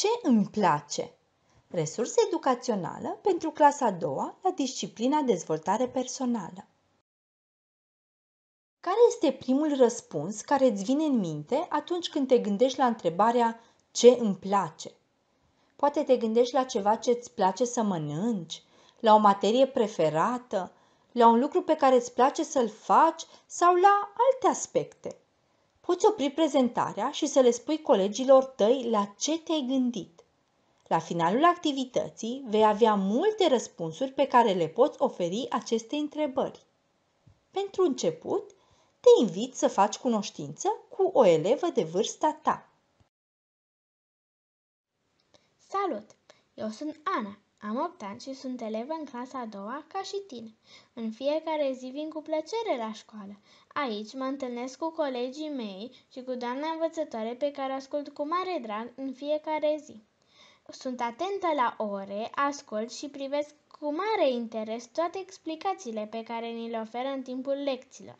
Ce îmi place? Resurse educațională pentru clasa a doua la disciplina dezvoltare personală. Care este primul răspuns care îți vine în minte atunci când te gândești la întrebarea ce îmi place? Poate te gândești la ceva ce îți place să mănânci, la o materie preferată, la un lucru pe care îți place să-l faci sau la alte aspecte. Poți opri prezentarea și să le spui colegilor tăi la ce te-ai gândit. La finalul activității vei avea multe răspunsuri pe care le poți oferi aceste întrebări. Pentru început, te invit să faci cunoștință cu o elevă de vârsta ta. Salut! Eu sunt Ana am 8 ani și sunt elevă în clasa a doua, ca și tine. În fiecare zi vin cu plăcere la școală. Aici mă întâlnesc cu colegii mei și cu doamna învățătoare pe care ascult cu mare drag în fiecare zi. Sunt atentă la ore, ascult și privesc cu mare interes toate explicațiile pe care ni le oferă în timpul lecțiilor.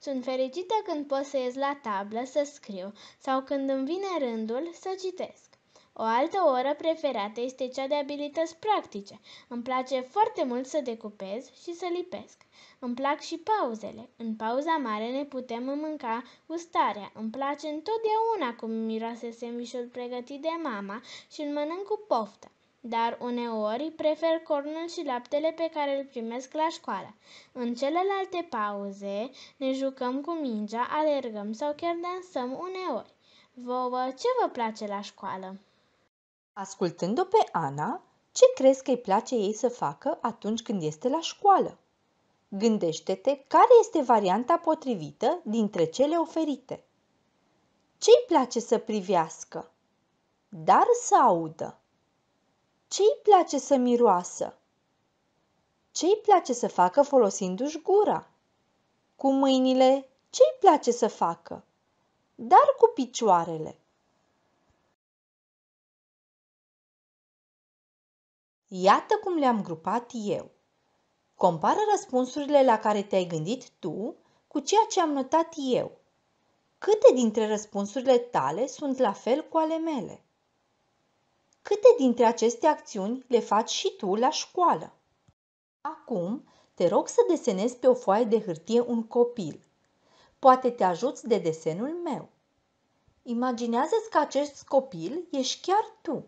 Sunt fericită când pot să ies la tablă să scriu sau când îmi vine rândul să citesc. O altă oră preferată este cea de abilități practice. Îmi place foarte mult să decupez și să lipesc. Îmi plac și pauzele. În pauza mare ne putem mânca gustarea. Îmi place întotdeauna cum miroase semișul pregătit de mama și îl mănânc cu poftă. Dar uneori prefer cornul și laptele pe care îl primesc la școală. În celelalte pauze ne jucăm cu mingea, alergăm sau chiar dansăm uneori. Vouă, ce vă place la școală? Ascultând-o pe Ana, ce crezi că îi place ei să facă atunci când este la școală? Gândește-te care este varianta potrivită dintre cele oferite. Ce îi place să privească? Dar să audă. Ce îi place să miroasă? Ce îi place să facă folosindu-și gura? Cu mâinile, ce îi place să facă? Dar cu picioarele. Iată cum le-am grupat eu. Compară răspunsurile la care te-ai gândit tu cu ceea ce am notat eu. Câte dintre răspunsurile tale sunt la fel cu ale mele? Câte dintre aceste acțiuni le faci și tu la școală? Acum, te rog să desenezi pe o foaie de hârtie un copil. Poate te ajuți de desenul meu. Imaginează-ți că acest copil ești chiar tu.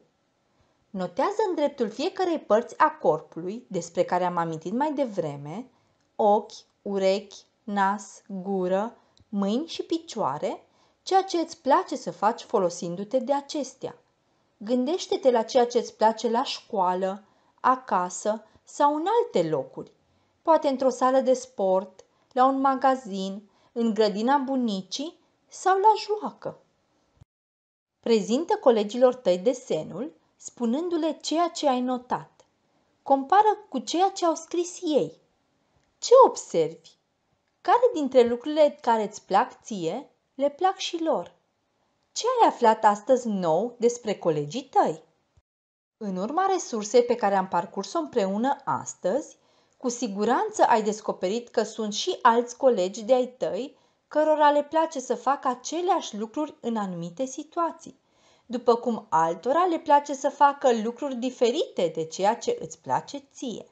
Notează în dreptul fiecarei părți a corpului, despre care am amintit mai devreme, ochi, urechi, nas, gură, mâini și picioare, ceea ce îți place să faci folosindu-te de acestea. Gândește-te la ceea ce îți place la școală, acasă sau în alte locuri, poate într-o sală de sport, la un magazin, în grădina bunicii sau la joacă. Prezintă colegilor tăi desenul spunându-le ceea ce ai notat. Compară cu ceea ce au scris ei. Ce observi? Care dintre lucrurile care îți plac ție, le plac și lor? Ce ai aflat astăzi nou despre colegii tăi? În urma resursei pe care am parcurs-o împreună astăzi, cu siguranță ai descoperit că sunt și alți colegi de-ai tăi cărora le place să facă aceleași lucruri în anumite situații după cum altora le place să facă lucruri diferite de ceea ce îți place ție.